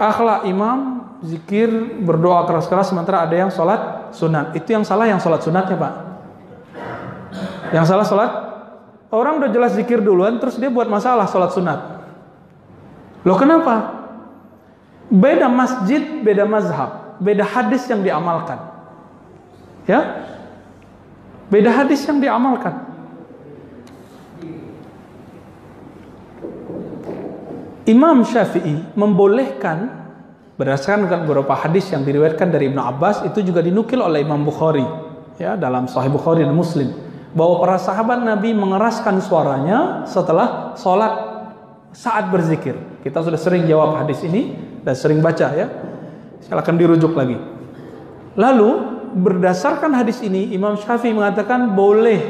akhlak imam zikir berdoa keras-keras sementara ada yang sholat sunat itu yang salah yang sholat sunatnya pak yang salah sholat orang udah jelas zikir duluan terus dia buat masalah sholat sunat loh kenapa beda masjid beda mazhab beda hadis yang diamalkan ya beda hadis yang diamalkan Imam Syafi'i membolehkan berdasarkan beberapa hadis yang diriwayatkan dari Ibnu Abbas itu juga dinukil oleh Imam Bukhari ya dalam Sahih Bukhari dan Muslim bahwa para sahabat Nabi mengeraskan suaranya setelah sholat saat berzikir. Kita sudah sering jawab hadis ini dan sering baca ya. Silakan dirujuk lagi. Lalu berdasarkan hadis ini Imam Syafi'i mengatakan boleh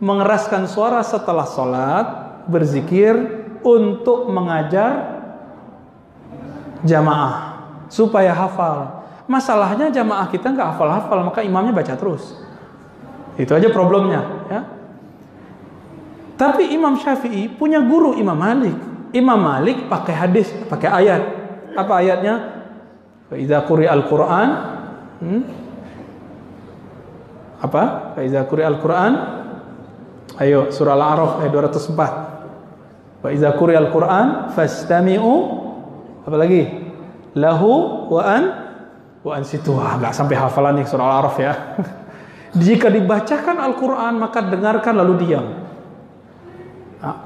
mengeraskan suara setelah sholat berzikir untuk mengajar jamaah supaya hafal. Masalahnya jamaah kita nggak hafal-hafal, maka imamnya baca terus. Itu aja problemnya, ya. Tapi Imam Syafi'i punya guru Imam Malik. Imam Malik pakai hadis, pakai ayat. Apa ayatnya? Faiza kuri al-Qur'an hmm? apa? Faiza kuri al-Qur'an Ayo surah Al-A'raf ayat 204. Wa iza quri'al Qur'an fastami'u lagi? lahu wa an wa ansitu. Ah, enggak sampai hafalan nih surah Al-Araf ya. Jika dibacakan Al-Qur'an maka dengarkan lalu diam. Nah.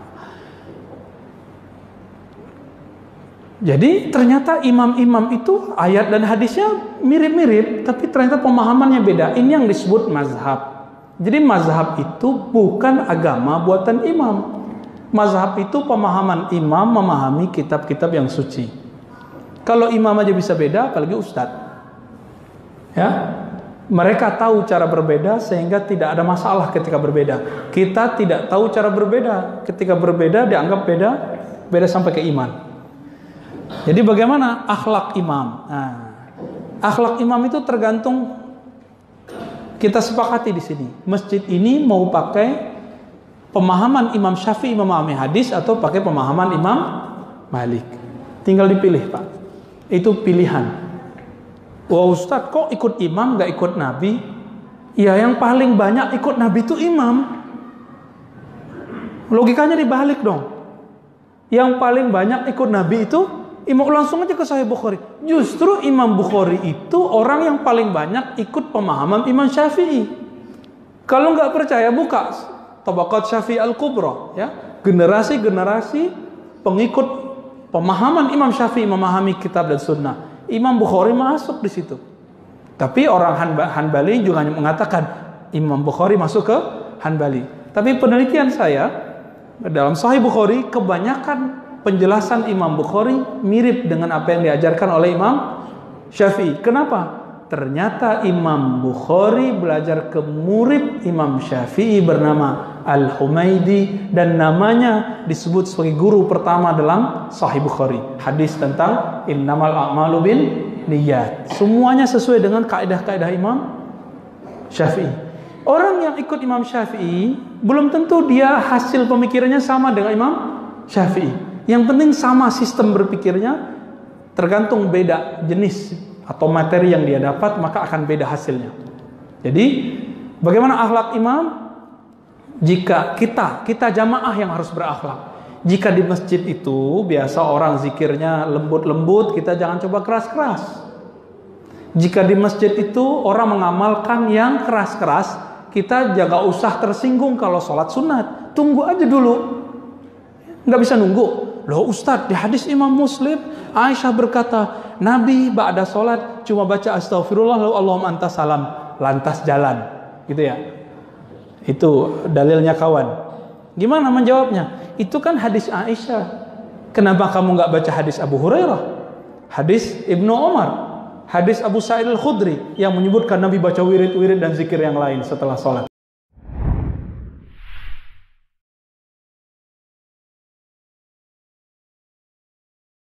Jadi ternyata imam-imam itu ayat dan hadisnya mirip-mirip, tapi ternyata pemahamannya beda. Ini yang disebut mazhab. Jadi mazhab itu bukan agama buatan imam mazhab itu pemahaman imam memahami kitab-kitab yang suci. Kalau imam aja bisa beda, apalagi ustadz. Ya, mereka tahu cara berbeda sehingga tidak ada masalah ketika berbeda. Kita tidak tahu cara berbeda. Ketika berbeda dianggap beda, beda sampai ke iman. Jadi bagaimana akhlak imam? Nah, akhlak imam itu tergantung kita sepakati di sini. Masjid ini mau pakai pemahaman Imam Syafi'i memahami hadis atau pakai pemahaman Imam Malik. Tinggal dipilih, Pak. Itu pilihan. Wah Ustadz kok ikut imam gak ikut nabi? Ya yang paling banyak ikut nabi itu imam. Logikanya dibalik dong. Yang paling banyak ikut nabi itu imam langsung aja ke Sahih Bukhari. Justru Imam Bukhari itu orang yang paling banyak ikut pemahaman Imam Syafi'i. Kalau nggak percaya buka tabaqat Syafi' al-Kubra ya generasi-generasi pengikut pemahaman Imam Syafi'i memahami kitab dan sunnah Imam Bukhari masuk di situ tapi orang Hanbali juga mengatakan Imam Bukhari masuk ke Hanbali tapi penelitian saya dalam Sahih Bukhari kebanyakan penjelasan Imam Bukhari mirip dengan apa yang diajarkan oleh Imam Syafi'i kenapa Ternyata Imam Bukhari belajar ke murid Imam Syafi'i bernama Al-Humaidi dan namanya disebut sebagai guru pertama dalam Sahih Bukhari. Hadis tentang innamal a'malu bin niyat. Semuanya sesuai dengan kaedah-kaedah Imam Syafi'i. Orang yang ikut Imam Syafi'i belum tentu dia hasil pemikirannya sama dengan Imam Syafi'i. Yang penting sama sistem berpikirnya, tergantung beda jenis atau materi yang dia dapat maka akan beda hasilnya. Jadi bagaimana akhlak imam? Jika kita kita jamaah yang harus berakhlak. Jika di masjid itu biasa orang zikirnya lembut-lembut, kita jangan coba keras-keras. Jika di masjid itu orang mengamalkan yang keras-keras, kita jaga usah tersinggung kalau sholat sunat. Tunggu aja dulu. Nggak bisa nunggu. Loh Ustadz, di hadis Imam Muslim, Aisyah berkata, Nabi ba'da sholat cuma baca astagfirullah lalu Allahumma anta salam. Lantas jalan. Gitu ya. Itu dalilnya kawan. Gimana menjawabnya? Itu kan hadis Aisyah. Kenapa kamu nggak baca hadis Abu Hurairah? Hadis Ibnu Omar hadis Abu Sa'id Al-Khudri yang menyebutkan Nabi baca wirid-wirid dan zikir yang lain setelah sholat.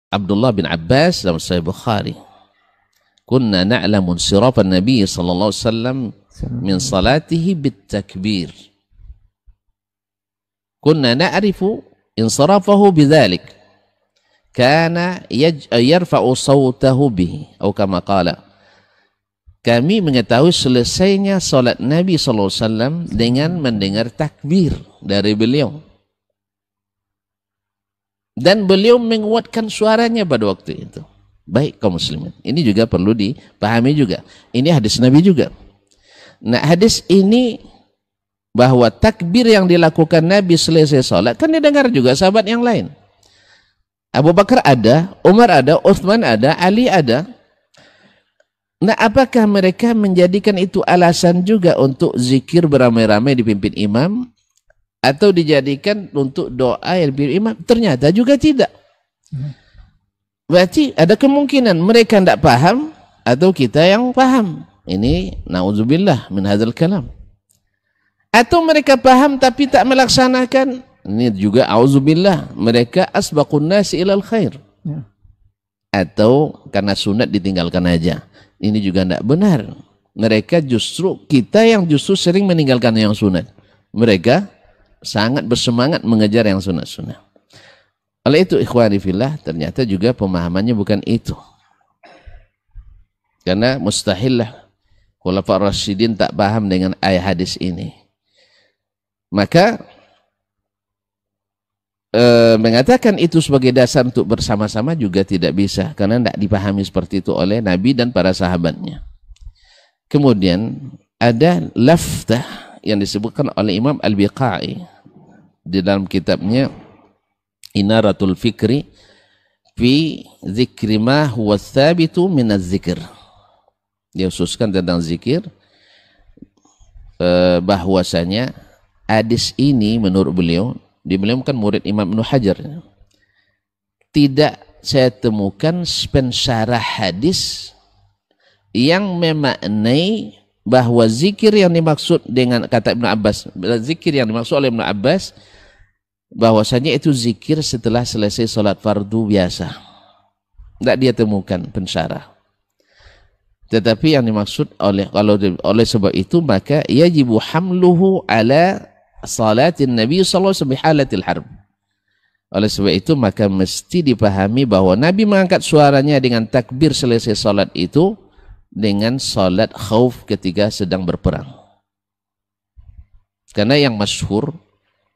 Abdullah bin Abbas dalam Sahih Bukhari. Kunna na'lamu sirafan Nabi sallallahu alaihi wasallam min salatihi bitakbir. Kunna na'rifu insarafahu bidzalik. Kana yarfa'u sautahu bihi atau kama qala. Kami mengetahui selesainya salat Nabi sallallahu alaihi wasallam dengan mendengar takbir dari beliau. Dan beliau menguatkan suaranya pada waktu itu. Baik kaum muslimin. Ini juga perlu dipahami juga. Ini hadis Nabi juga. Nah hadis ini bahwa takbir yang dilakukan Nabi selesai sholat kan didengar juga sahabat yang lain. Abu Bakar ada, Umar ada, Uthman ada, Ali ada. Nah, apakah mereka menjadikan itu alasan juga untuk zikir beramai-ramai dipimpin imam? atau dijadikan untuk doa ilbir imam ternyata juga tidak berarti ada kemungkinan mereka tidak paham atau kita yang paham ini nauzubillah min hadzal kalam atau mereka paham tapi tak melaksanakan ini juga auzubillah mereka asbaqun nas ilal khair ya. atau karena sunat ditinggalkan aja ini juga tidak benar mereka justru kita yang justru sering meninggalkan yang sunat mereka sangat bersemangat mengejar yang sunnah-sunnah. Oleh itu ikhwani fillah ternyata juga pemahamannya bukan itu. Karena mustahil lah Khulafa Rasidin tak paham dengan ayat hadis ini. Maka e, mengatakan itu sebagai dasar untuk bersama-sama juga tidak bisa karena tidak dipahami seperti itu oleh Nabi dan para sahabatnya. Kemudian ada laftah yang disebutkan oleh Imam Al-Biqai di dalam kitabnya Inaratul Fikri fi zikri ma huwa thabitu min zikir dia khususkan tentang zikir eh, bahwasanya hadis ini menurut beliau di beliau kan murid Imam Ibnu Hajar tidak saya temukan pensarah hadis yang memaknai bahwa zikir yang dimaksud dengan kata Ibn Abbas, zikir yang dimaksud oleh Ibn Abbas bahwasanya itu zikir setelah selesai sholat fardu biasa. Tidak dia temukan pensyarah. Tetapi yang dimaksud oleh kalau oleh sebab itu maka yajibu hamluhu ala salatin Nabi sallallahu alaihi halatil harb. Oleh sebab itu maka mesti dipahami bahwa Nabi mengangkat suaranya dengan takbir selesai salat itu dengan salat khauf ketika sedang berperang. Karena yang masyhur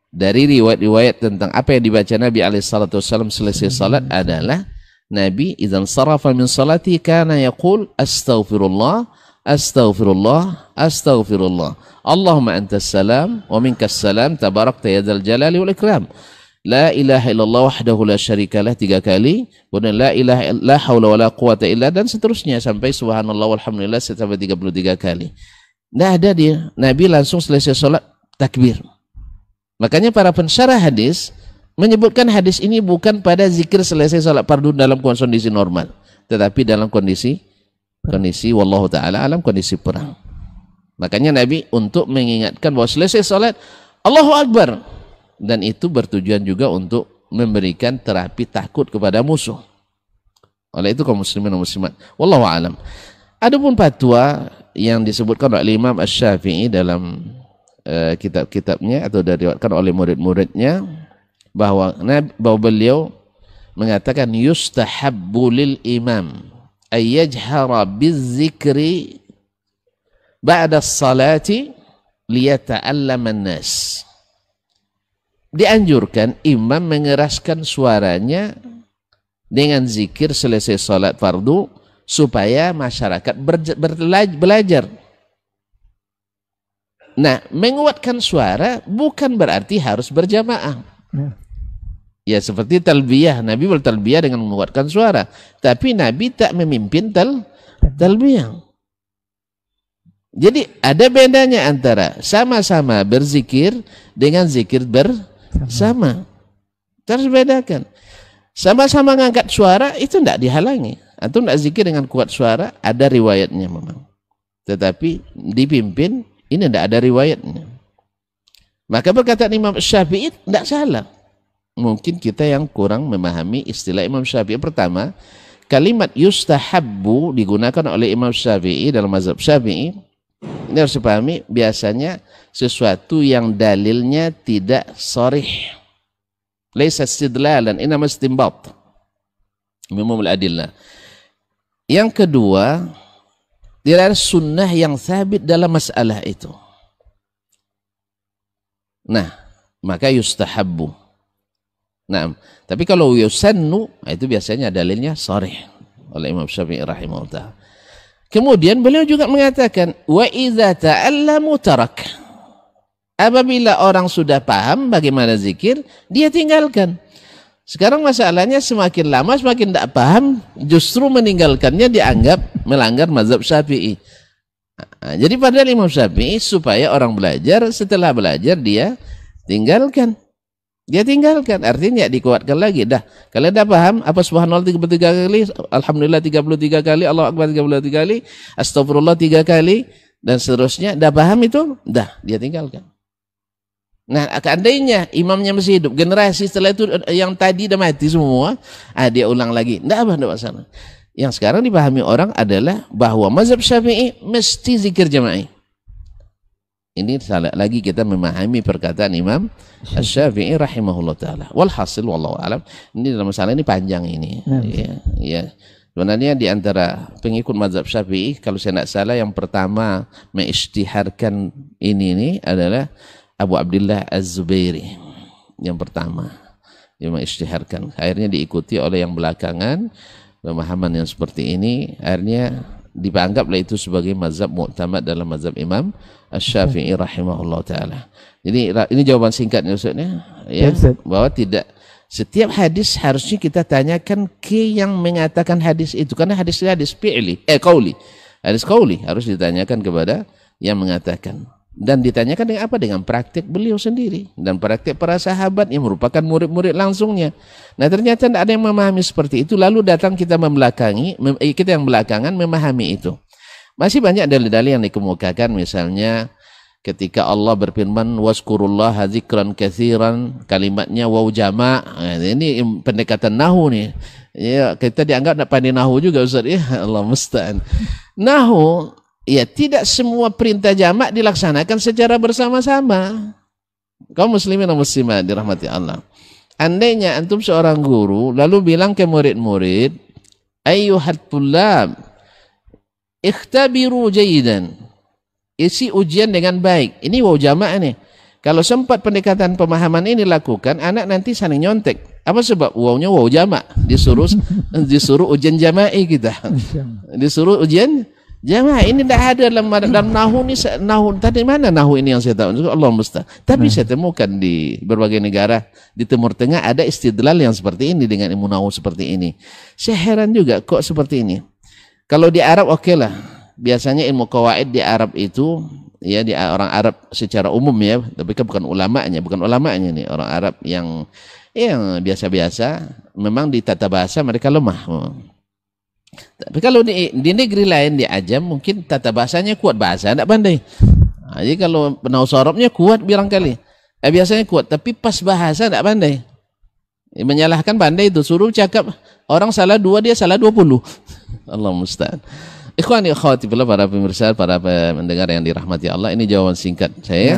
dari riwayat-riwayat tentang apa yang dibaca Nabi alaihissalam selesai salat adalah Nabi idzan sarafa min salati kana yaqul astaghfirullah astaghfirullah astaghfirullah Allahumma antas salam wa minkas salam tabarakta yadzal jalali wal ikram La ilaha illallah wahdahu la syarikalah tiga kali. Kemudian la ilaha la haula wa la quwata illa dan seterusnya sampai subhanallah walhamdulillah sampai 33 kali. Tidak ada dia. Nabi langsung selesai sholat takbir. Makanya para pensyarah hadis menyebutkan hadis ini bukan pada zikir selesai sholat fardu dalam kondisi normal. Tetapi dalam kondisi kondisi wallahu ta'ala alam kondisi perang. Makanya Nabi untuk mengingatkan bahwa selesai sholat Allahu Akbar dan itu bertujuan juga untuk memberikan terapi takut kepada musuh. Oleh itu kaum muslimin dan muslimat, wallahu alam. Adapun fatwa yang disebutkan oleh Imam Asy-Syafi'i dalam uh, kitab-kitabnya atau diriwayatkan oleh murid-muridnya bahwa bahwa beliau mengatakan yustahabbu lil imam ayyajhara bizikri ba'da salati liyata'allama an-nas dianjurkan imam mengeraskan suaranya dengan zikir selesai sholat fardu supaya masyarakat belajar. Nah, menguatkan suara bukan berarti harus berjamaah. Ya. ya seperti talbiyah, Nabi bertalbiyah dengan menguatkan suara. Tapi Nabi tak memimpin tal talbiyah. Jadi ada bedanya antara sama-sama berzikir dengan zikir ber sama. Terus bedakan. Sama-sama ngangkat suara itu tidak dihalangi. Atau tidak zikir dengan kuat suara, ada riwayatnya memang. Tetapi dipimpin, ini tidak ada riwayatnya. Maka perkataan Imam Syafi'i tidak salah. Mungkin kita yang kurang memahami istilah Imam Syafi'i. Pertama, kalimat yustahabbu digunakan oleh Imam Syafi'i dalam mazhab Syafi'i ini harus dipahami biasanya sesuatu yang dalilnya tidak sorih. Laisa istidlalan, ini namanya istimbat. Mimum adillah. Yang kedua, tidak ada sunnah yang sabit dalam masalah itu. Nah, maka yustahabbu. Nah, tapi kalau yusannu, nah itu biasanya dalilnya sorih oleh Imam Syafi'i rahimahullah. Kemudian beliau juga mengatakan wa idza ta'allamu tarak. Apabila orang sudah paham bagaimana zikir, dia tinggalkan. Sekarang masalahnya semakin lama semakin tidak paham, justru meninggalkannya dianggap melanggar mazhab Syafi'i. Jadi pada Imam Syafi'i supaya orang belajar, setelah belajar dia tinggalkan. Dia tinggalkan, artinya dikuatkan lagi. Dah, kalian dah paham apa subhanallah 33 kali, alhamdulillah 33 kali, Allah akbar 33 kali, astagfirullah 3 kali dan seterusnya. Dah paham itu? Dah, dia tinggalkan. Nah, akandainya imamnya masih hidup, generasi setelah itu eh, yang tadi dah mati semua, ah dia ulang lagi. ndak apa, ndak masalah. Yang sekarang dipahami orang adalah bahwa mazhab syafi'i mesti zikir jama'i. Ini lagi kita memahami perkataan Imam Syafi'i rahimahullah taala. Walhasil wallahu alam, ini dalam masalah ini panjang ini. Ya, ya. ya. Sebenarnya di antara pengikut mazhab Syafi'i kalau saya tidak salah yang pertama mengistiharkan ini ini adalah Abu Abdullah Az-Zubairi. Yang pertama dia mengistiharkan. Akhirnya diikuti oleh yang belakangan pemahaman yang seperti ini akhirnya dianggaplah itu sebagai mazhab muktamad dalam mazhab Imam Asy-Syafi'i rahimahullah taala. Jadi ini jawaban singkatnya maksudnya, ya bahwa tidak setiap hadis harusnya kita tanyakan ke yang mengatakan hadis itu karena hadis hadis fi'li eh qauli. Hadis qauli harus ditanyakan kepada yang mengatakan dan ditanyakan dengan apa dengan praktik beliau sendiri dan praktik para sahabat yang merupakan murid-murid langsungnya. Nah ternyata tidak ada yang memahami seperti itu lalu datang kita membelakangi eh, kita yang belakangan memahami itu. Masih banyak dalil-dalil yang dikemukakan misalnya ketika Allah berfirman waskurullah hadzikran katsiran kalimatnya waw jama' nah, ini pendekatan nahu nih ya kita dianggap nak pandai nahu juga Ustaz ya Allah musta'an nahu ya tidak semua perintah jamak dilaksanakan secara bersama-sama kaum muslimin dan muslimat dirahmati Allah andainya antum seorang guru lalu bilang ke murid-murid ayyuhat tulab Ikhtabiru jayidan. Isi ujian dengan baik. Ini wow jamaah nih. Kalau sempat pendekatan pemahaman ini lakukan, anak nanti saling nyontek. Apa sebab? Wawnya wow jamak. Disuruh disuruh ujian jama'i kita. Disuruh ujian jamaah ini tidak ada dalam dalam nahu ini nahu tadi mana nahu ini yang saya tahu Allah musta tapi nah. saya temukan di berbagai negara di Timur Tengah ada istidlal yang seperti ini dengan ilmu nahu seperti ini saya heran juga kok seperti ini kalau di Arab oke okay lah. Biasanya ilmu kawaid di Arab itu ya di orang Arab secara umum ya, tapi kan bukan ulamanya, bukan ulamanya nih orang Arab yang ya, yang biasa-biasa memang di tata bahasa mereka lemah. Tapi kalau di, di negeri lain di Ajam mungkin tata bahasanya kuat bahasa tidak pandai. Nah, jadi kalau penau sorobnya kuat bilang kali. Eh, biasanya kuat tapi pas bahasa tidak pandai. Menyalahkan pandai itu suruh cakap orang salah dua dia salah dua puluh. Allah musta'an. Ikhwani akhwati pula para pemirsa, para pendengar yang dirahmati Allah, ini jawaban singkat saya. Ya,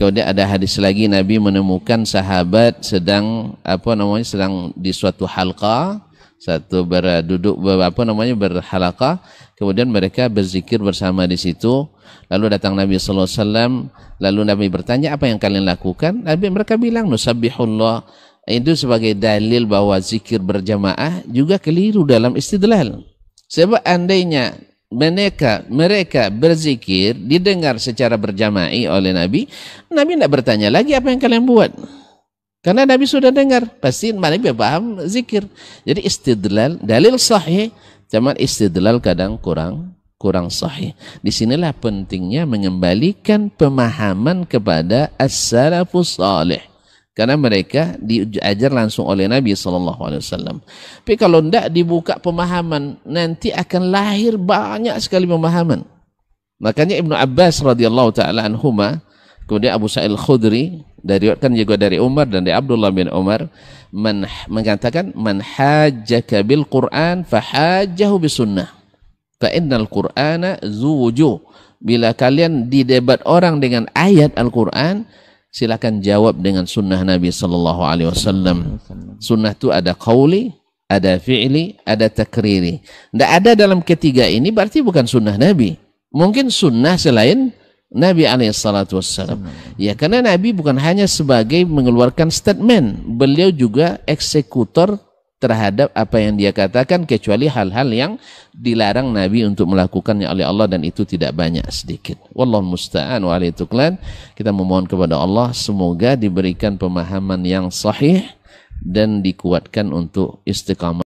Kemudian ada hadis lagi Nabi menemukan sahabat sedang apa namanya sedang di suatu halqa, satu berduduk apa namanya berhalqa. kemudian mereka berzikir bersama di situ. Lalu datang Nabi sallallahu alaihi wasallam, lalu Nabi bertanya apa yang kalian lakukan? Nabi mereka bilang nusabbihullah. Itu sebagai dalil bahwa zikir berjamaah juga keliru dalam istidlal. Sebab andainya mereka mereka berzikir didengar secara berjama'i oleh Nabi, Nabi tidak bertanya lagi apa yang kalian buat. Karena Nabi sudah dengar, pasti Nabi paham zikir. Jadi istidlal, dalil sahih, cuman istidlal kadang kurang kurang sahih. Disinilah pentingnya mengembalikan pemahaman kepada as-salafus salih karena mereka diajar langsung oleh Nabi Shallallahu Alaihi Wasallam. Tapi kalau tidak dibuka pemahaman, nanti akan lahir banyak sekali pemahaman. Makanya Ibnu Abbas radhiyallahu taala anhuma, kemudian Abu Sa'id Khudri dari kan juga dari Umar dan dari Abdullah bin Umar men, mengatakan man hajjaka bil Qur'an fahajjahu bis sunnah. Fa innal Qur'ana zuwujuh. Bila kalian didebat orang dengan ayat Al-Qur'an, Silakan jawab dengan sunnah Nabi Sallallahu Alaihi Wasallam. Sunnah itu ada kauli, ada fi'li, ada takriri. Tidak ada dalam ketiga ini berarti bukan sunnah Nabi. Mungkin sunnah selain Nabi alaihissalatu wassalam. Ya karena Nabi bukan hanya sebagai mengeluarkan statement, beliau juga eksekutor terhadap apa yang dia katakan kecuali hal-hal yang dilarang Nabi untuk melakukannya oleh Allah dan itu tidak banyak sedikit. Wallahu musta'an wa tuklan. Kita memohon kepada Allah semoga diberikan pemahaman yang sahih dan dikuatkan untuk istiqamah